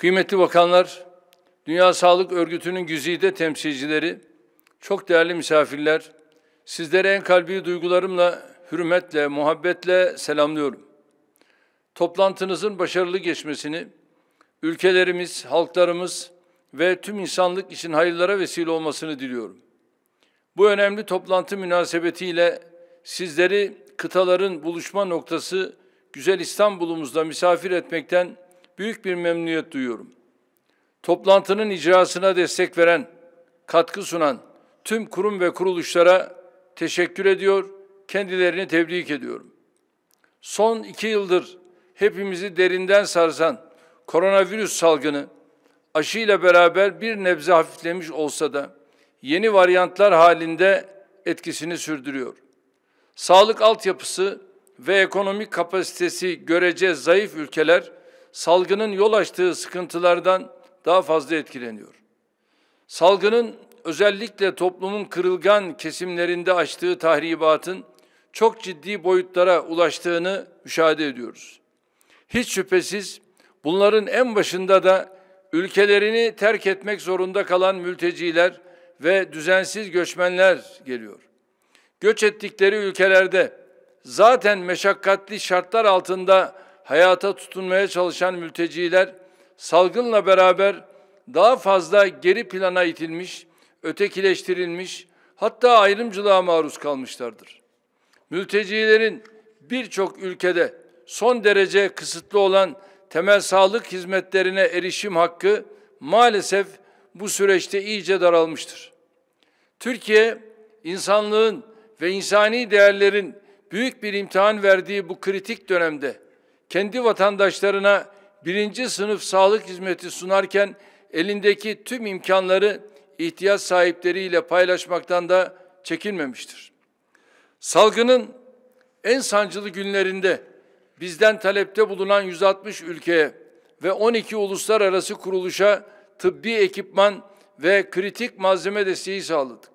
Kıymetli bakanlar, Dünya Sağlık Örgütü'nün güzide temsilcileri, çok değerli misafirler, sizlere en kalbi duygularımla, hürmetle, muhabbetle selamlıyorum. Toplantınızın başarılı geçmesini, ülkelerimiz, halklarımız ve tüm insanlık için hayırlara vesile olmasını diliyorum. Bu önemli toplantı münasebetiyle sizleri kıtaların buluşma noktası Güzel İstanbul'umuzda misafir etmekten büyük bir memnuniyet duyuyorum. Toplantının icrasına destek veren, katkı sunan tüm kurum ve kuruluşlara teşekkür ediyor, kendilerini tebrik ediyorum. Son iki yıldır hepimizi derinden sarsan koronavirüs salgını aşıyla beraber bir nebze hafiflemiş olsa da yeni varyantlar halinde etkisini sürdürüyor. Sağlık altyapısı ve ekonomik kapasitesi görece zayıf ülkeler salgının yol açtığı sıkıntılardan daha fazla etkileniyor. Salgının özellikle toplumun kırılgan kesimlerinde açtığı tahribatın çok ciddi boyutlara ulaştığını müşahede ediyoruz. Hiç şüphesiz bunların en başında da ülkelerini terk etmek zorunda kalan mülteciler ve düzensiz göçmenler geliyor. Göç ettikleri ülkelerde zaten meşakkatli şartlar altında hayata tutunmaya çalışan mülteciler salgınla beraber daha fazla geri plana itilmiş, ötekileştirilmiş, hatta ayrımcılığa maruz kalmışlardır. Mültecilerin birçok ülkede son derece kısıtlı olan temel sağlık hizmetlerine erişim hakkı maalesef bu süreçte iyice daralmıştır. Türkiye insanlığın ve insani değerlerin büyük bir imtihan verdiği bu kritik dönemde kendi vatandaşlarına birinci sınıf sağlık hizmeti sunarken elindeki tüm imkanları ihtiyaç sahipleriyle paylaşmaktan da çekinmemiştir. Salgının en sancılı günlerinde bizden talepte bulunan 160 ülkeye ve 12 uluslararası kuruluşa tıbbi ekipman ve kritik malzeme desteği sağladık.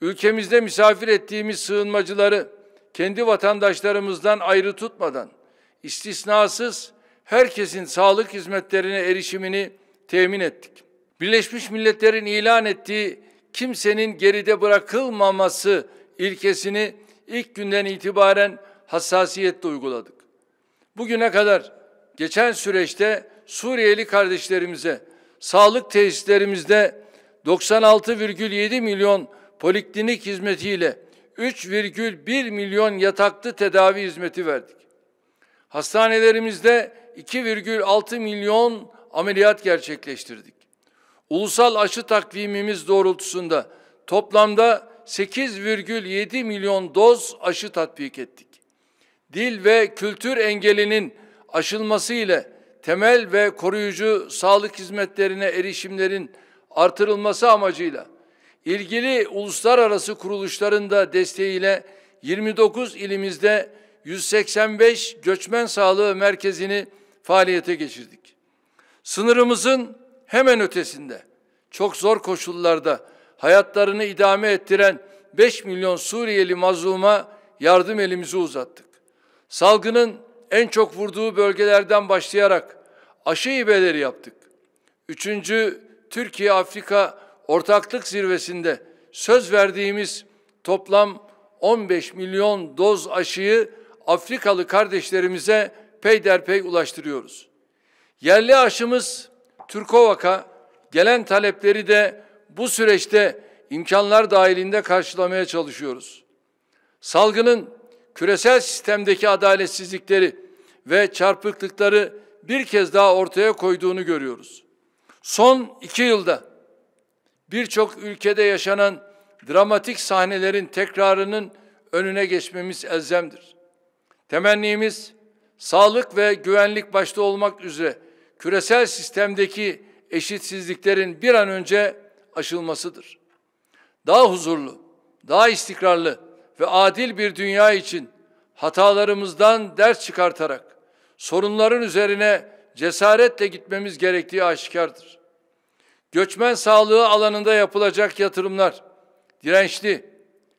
Ülkemizde misafir ettiğimiz sığınmacıları kendi vatandaşlarımızdan ayrı tutmadan istisnasız herkesin sağlık hizmetlerine erişimini temin ettik. Birleşmiş Milletler'in ilan ettiği kimsenin geride bırakılmaması ilkesini ilk günden itibaren hassasiyetle uyguladık. Bugüne kadar geçen süreçte Suriyeli kardeşlerimize sağlık tesislerimizde 96,7 milyon poliklinik hizmetiyle 3,1 milyon yataklı tedavi hizmeti verdik. Hastanelerimizde 2,6 milyon ameliyat gerçekleştirdik. Ulusal aşı takvimimiz doğrultusunda toplamda 8,7 milyon doz aşı tatbik ettik. Dil ve kültür engelinin aşılması ile temel ve koruyucu sağlık hizmetlerine erişimlerin artırılması amacıyla ilgili uluslararası kuruluşların da desteğiyle 29 ilimizde 185 göçmen sağlığı merkezini faaliyete geçirdik. Sınırımızın hemen ötesinde çok zor koşullarda hayatlarını idame ettiren 5 milyon Suriyeli mazluma yardım elimizi uzattık. Salgının en çok vurduğu bölgelerden başlayarak aşı hibeleri yaptık. Üçüncü Türkiye-Afrika ortaklık zirvesinde söz verdiğimiz toplam 15 milyon doz aşıyı Afrikalı kardeşlerimize peyderpey ulaştırıyoruz. Yerli aşımız Türkovak'a gelen talepleri de bu süreçte imkanlar dahilinde karşılamaya çalışıyoruz. Salgının küresel sistemdeki adaletsizlikleri ve çarpıklıkları bir kez daha ortaya koyduğunu görüyoruz. Son iki yılda birçok ülkede yaşanan dramatik sahnelerin tekrarının önüne geçmemiz elzemdir. Temennimiz sağlık ve güvenlik başta olmak üzere küresel sistemdeki eşitsizliklerin bir an önce aşılmasıdır. Daha huzurlu, daha istikrarlı ve adil bir dünya için hatalarımızdan ders çıkartarak sorunların üzerine cesaretle gitmemiz gerektiği aşikardır. Göçmen sağlığı alanında yapılacak yatırımlar dirençli,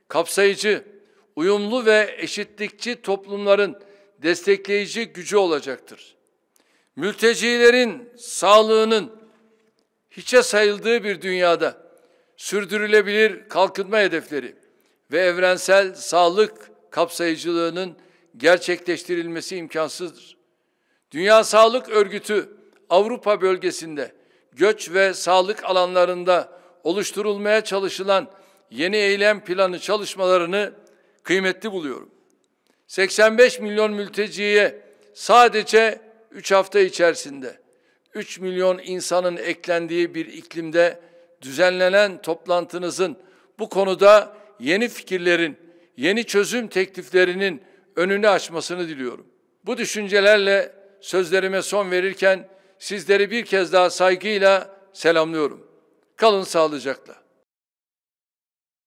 kapsayıcı uyumlu ve eşitlikçi toplumların destekleyici gücü olacaktır. Mültecilerin sağlığının hiçe sayıldığı bir dünyada sürdürülebilir kalkınma hedefleri ve evrensel sağlık kapsayıcılığının gerçekleştirilmesi imkansızdır. Dünya Sağlık Örgütü Avrupa bölgesinde göç ve sağlık alanlarında oluşturulmaya çalışılan yeni eylem planı çalışmalarını kıymetli buluyorum. 85 milyon mülteciye sadece 3 hafta içerisinde 3 milyon insanın eklendiği bir iklimde düzenlenen toplantınızın bu konuda yeni fikirlerin, yeni çözüm tekliflerinin önünü açmasını diliyorum. Bu düşüncelerle sözlerime son verirken sizleri bir kez daha saygıyla selamlıyorum. Kalın sağlıcakla.